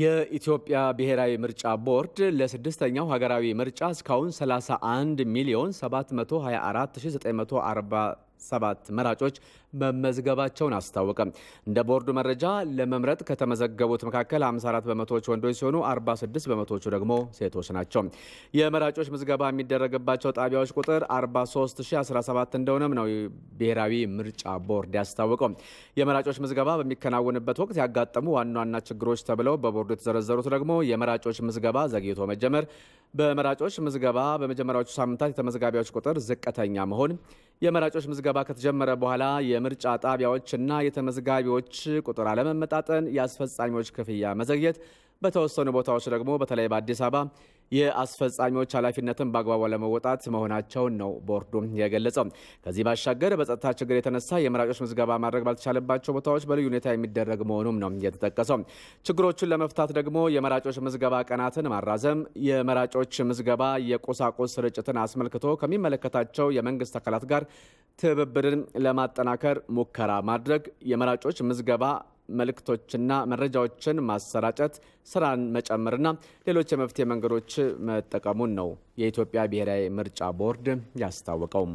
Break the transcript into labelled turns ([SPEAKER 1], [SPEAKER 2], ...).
[SPEAKER 1] የኢትዮጵያ ብሔራዊ ምርጫ ቦርድ ለስድስተኛው ሀገራዊ ምርጫ እስካሁን 31 ሚሊዮን ሰባት መራጮች መመዝገባቸውን አስታወቀ። እንደ ቦርዱ መረጃ ለመምረጥ ከተመዘገቡት መካከል 54 በመቶዎች ወንዶች ሲሆኑ 46 በመቶዎቹ ደግሞ ሴቶች ናቸው። የመራጮች ምዝገባ የሚደረግባቸው ጣቢያዎች ቁጥር 43017 እንደሆነም ነው ብሔራዊ ምርጫ ቦርድ ያስታወቀው። የመራጮች ምዝገባ በሚከናወንበት ወቅት ያጋጠሙ ዋና ዋና ችግሮች ተብለው በቦርዱ የተዘረዘሩት ደግሞ የመራጮች ምዝገባ ዘግይቶ መጀመር፣ በመራጮች ምዝገባ በመጀመሪያዎቹ ሳምንታት የተመዝጋቢዎች ቁጥር ዝቅተኛ መሆን የመራጮች ምዝገባ ከተጀመረ በኋላ የምርጫ ጣቢያዎች እና የተመዝጋቢዎች ቁጥር አለመመጣጠን፣ የአስፈጻሚዎች ክፍያ መዘግየት በተወሰኑ ቦታዎች ደግሞ በተለይ በአዲስ አበባ የአስፈጻሚዎች ኃላፊነትን በአግባቡ ለመወጣት መሆናቸውን ነው ቦርዱ የገለጸው። ከዚህ ባሻገር በጸጥታ ችግር የተነሳ የመራጮች ምዝገባ ማድረግ ባልተቻለባቸው ቦታዎች በልዩ ሁኔታ የሚደረግ መሆኑም ነው የተጠቀሰው። ችግሮቹን ለመፍታት ደግሞ የመራጮች ምዝገባ ቀናትን ማራዘም፣ የመራጮች ምዝገባ የቁሳቁስ ስርጭትን አስመልክቶ ከሚመለከታቸው የመንግስት አካላት ጋር ትብብርን ለማጠናከር ሙከራ ማድረግ፣ የመራጮች ምዝገባ መልእክቶችና መረጃዎችን ማሰራጨት፣ ስራን መጨመርና ሌሎች የመፍትሄ መንገዶች መጠቀሙን ነው የኢትዮጵያ ብሔራዊ ምርጫ ቦርድ ያስታወቀው።